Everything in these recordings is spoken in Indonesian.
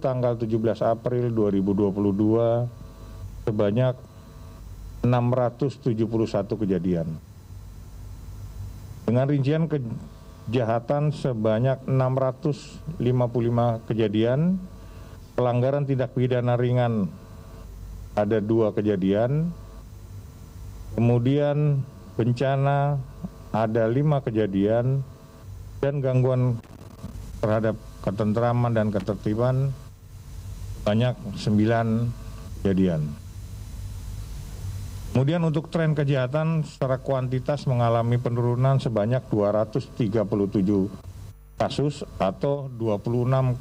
tanggal 17 April 2022 sebanyak 671 kejadian. Dengan rincian kejahatan sebanyak 655 kejadian, pelanggaran tindak pidana ringan ada dua kejadian, kemudian bencana ada lima kejadian, dan gangguan terhadap ketentraman dan ketertiban banyak 9 kejadian. Kemudian untuk tren kejahatan secara kuantitas mengalami penurunan sebanyak 237 kasus atau 26,57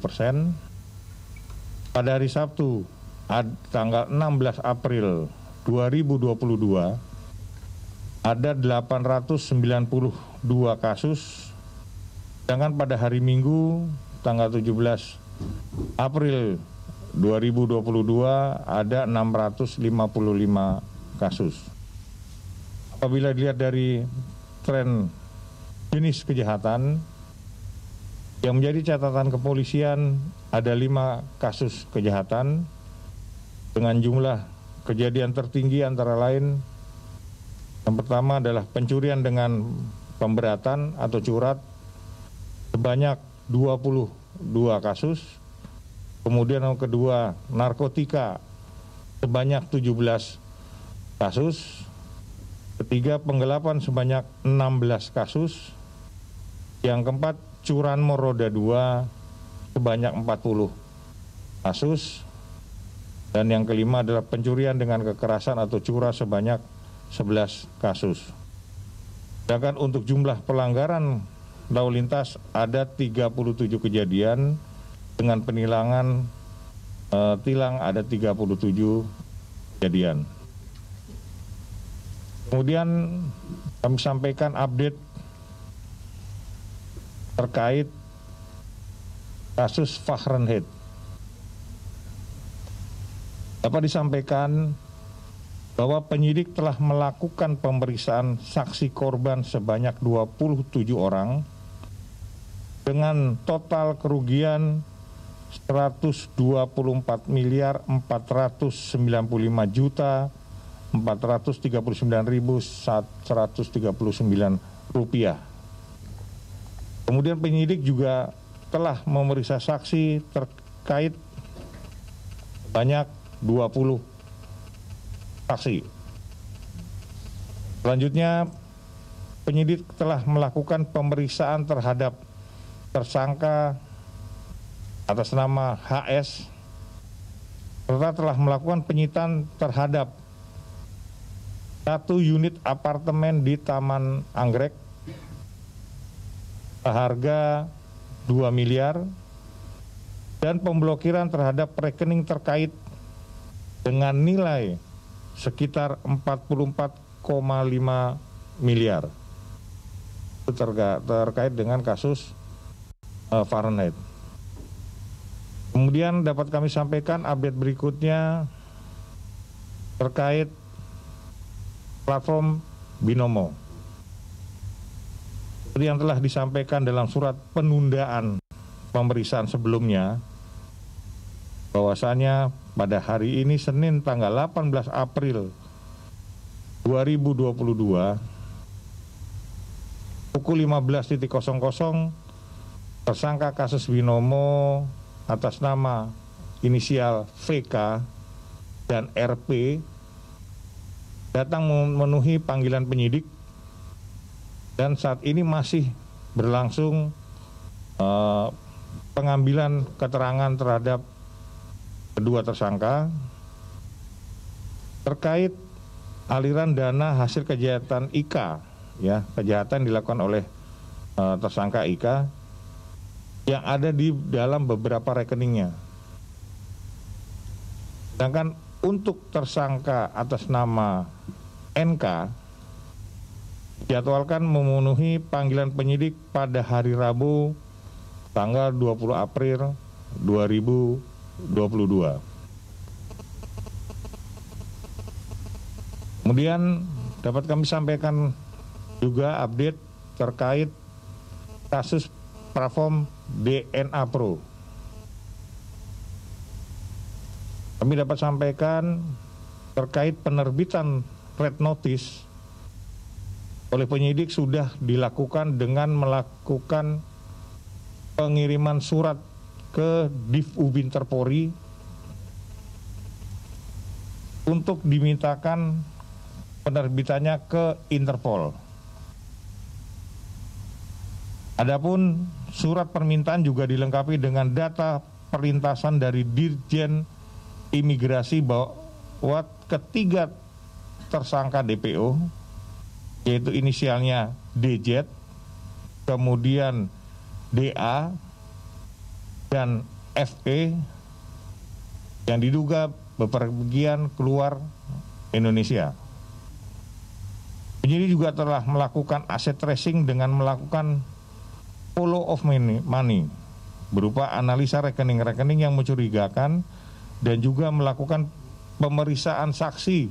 persen. Pada hari Sabtu, tanggal 16 April 2022, ada 892 kasus, sedangkan pada hari Minggu, tanggal 17 April 2022 ada 655 kasus. Apabila dilihat dari tren jenis kejahatan yang menjadi catatan kepolisian ada lima kasus kejahatan dengan jumlah kejadian tertinggi antara lain yang pertama adalah pencurian dengan pemberatan atau curat sebanyak 20 dua kasus, kemudian yang kedua narkotika sebanyak 17 kasus, ketiga penggelapan sebanyak 16 kasus, yang keempat curan roda dua sebanyak 40 kasus, dan yang kelima adalah pencurian dengan kekerasan atau curah sebanyak 11 kasus. Sedangkan untuk jumlah pelanggaran lalu lintas ada 37 kejadian dengan penilangan e, tilang ada 37 kejadian. Kemudian kami sampaikan update terkait kasus Fahrenheit. Dapat disampaikan bahwa penyidik telah melakukan pemeriksaan saksi korban sebanyak 27 orang dengan total kerugian 124 miliar 495 juta 439.139 rupiah. Kemudian penyidik juga telah memeriksa saksi terkait banyak 20 saksi. Selanjutnya penyidik telah melakukan pemeriksaan terhadap tersangka atas nama HS serta telah melakukan penyitaan terhadap satu unit apartemen di Taman Anggrek seharga 2 miliar dan pemblokiran terhadap rekening terkait dengan nilai sekitar 44,5 miliar terkait dengan kasus Eh, Fahrenheit. Kemudian dapat kami sampaikan update berikutnya terkait platform Binomo. Seperti yang telah disampaikan dalam surat penundaan pemeriksaan sebelumnya, bahwasanya pada hari ini Senin tanggal 18 April 2022 pukul 15.00 Tersangka kasus Winomo atas nama inisial VK dan RP datang memenuhi panggilan penyidik dan saat ini masih berlangsung uh, pengambilan keterangan terhadap kedua tersangka terkait aliran dana hasil kejahatan IKA ya kejahatan dilakukan oleh uh, tersangka IKA yang ada di dalam beberapa rekeningnya. Sedangkan untuk tersangka atas nama NK jadwalkan memenuhi panggilan penyidik pada hari Rabu tanggal 20 April 2022. Kemudian dapat kami sampaikan juga update terkait kasus platform DNA Pro. Kami dapat sampaikan terkait penerbitan red notice oleh penyidik sudah dilakukan dengan melakukan pengiriman surat ke Div Ubin Terpori untuk dimintakan penerbitannya ke Interpol. Adapun surat permintaan juga dilengkapi dengan data perlintasan dari Dirjen Imigrasi bahwa ketiga tersangka DPO yaitu inisialnya DJ, kemudian DA dan FE yang diduga bepergian keluar Indonesia. Penyidik juga telah melakukan aset tracing dengan melakukan follow of money berupa analisa rekening-rekening yang mencurigakan dan juga melakukan pemeriksaan saksi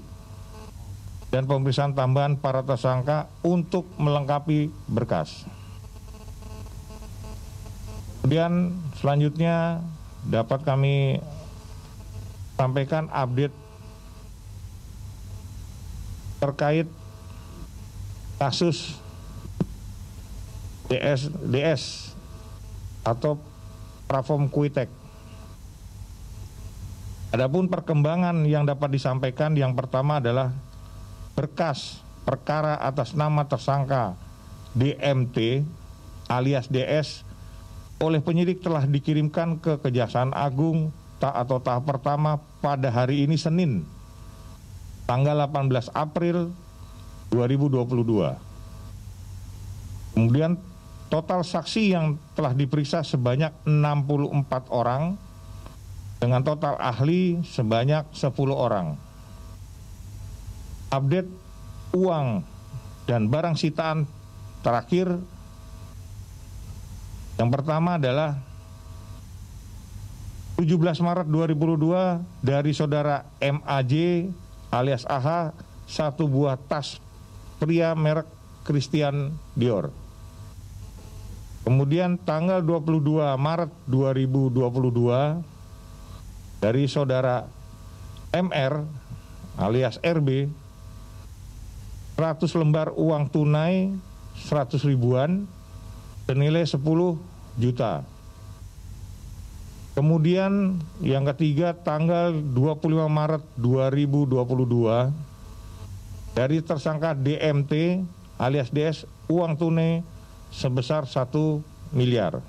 dan pemeriksaan tambahan para tersangka untuk melengkapi berkas. Kemudian selanjutnya dapat kami sampaikan update terkait kasus DS DS atau platform Kuitek. Adapun perkembangan yang dapat disampaikan yang pertama adalah berkas perkara atas nama tersangka DMT alias DS oleh penyidik telah dikirimkan ke Kejaksaan Agung tak atau tahap pertama pada hari ini Senin tanggal 18 April 2022. Kemudian Total saksi yang telah diperiksa sebanyak 64 orang dengan total ahli sebanyak 10 orang. Update uang dan barang sitaan terakhir yang pertama adalah 17 Maret 2022 dari saudara MAJ alias AH satu buah tas pria merek Christian Dior. Kemudian tanggal 22 Maret 2022 dari saudara MR alias RB 100 lembar uang tunai 100 ribuan senilai 10 juta. Kemudian yang ketiga tanggal 25 Maret 2022 dari tersangka DMT alias DS uang tunai sebesar 1 miliar.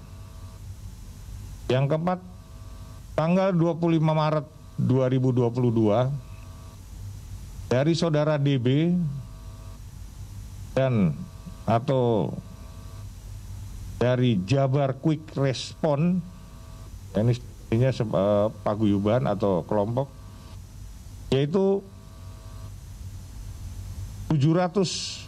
Yang keempat, tanggal 25 Maret 2022 dari saudara DB dan atau dari Jabar Quick Response ini artinya eh, paguyuban atau kelompok yaitu 700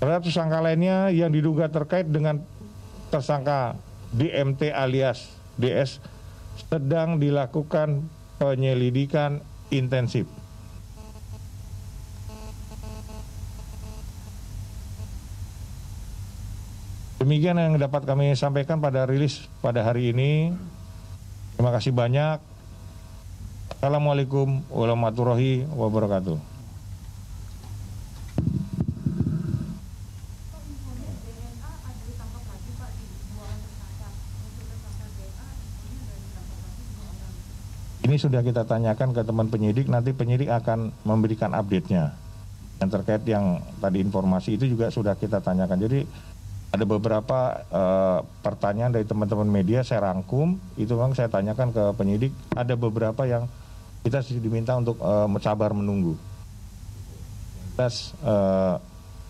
Terhadap tersangka lainnya yang diduga terkait dengan tersangka DMT alias DS sedang dilakukan penyelidikan intensif. Demikian yang dapat kami sampaikan pada rilis pada hari ini. Terima kasih banyak. Assalamualaikum warahmatullahi wabarakatuh. sudah kita tanyakan ke teman penyidik, nanti penyidik akan memberikan update-nya. Yang terkait yang tadi informasi itu juga sudah kita tanyakan. Jadi ada beberapa uh, pertanyaan dari teman-teman media saya rangkum, itu memang saya tanyakan ke penyidik. Ada beberapa yang kita diminta untuk uh, sabar menunggu. Tes uh,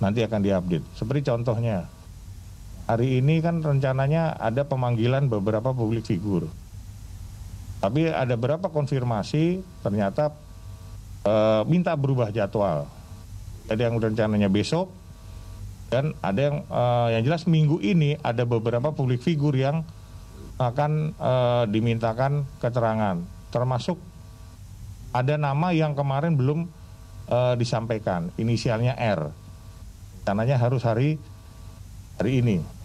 nanti akan diupdate. Seperti contohnya, hari ini kan rencananya ada pemanggilan beberapa publik figur. Tapi ada berapa konfirmasi ternyata e, minta berubah jadwal. Ada yang rencananya besok dan ada yang e, yang jelas minggu ini ada beberapa publik figur yang akan e, dimintakan keterangan, termasuk ada nama yang kemarin belum e, disampaikan, inisialnya R. Rencananya harus hari hari ini.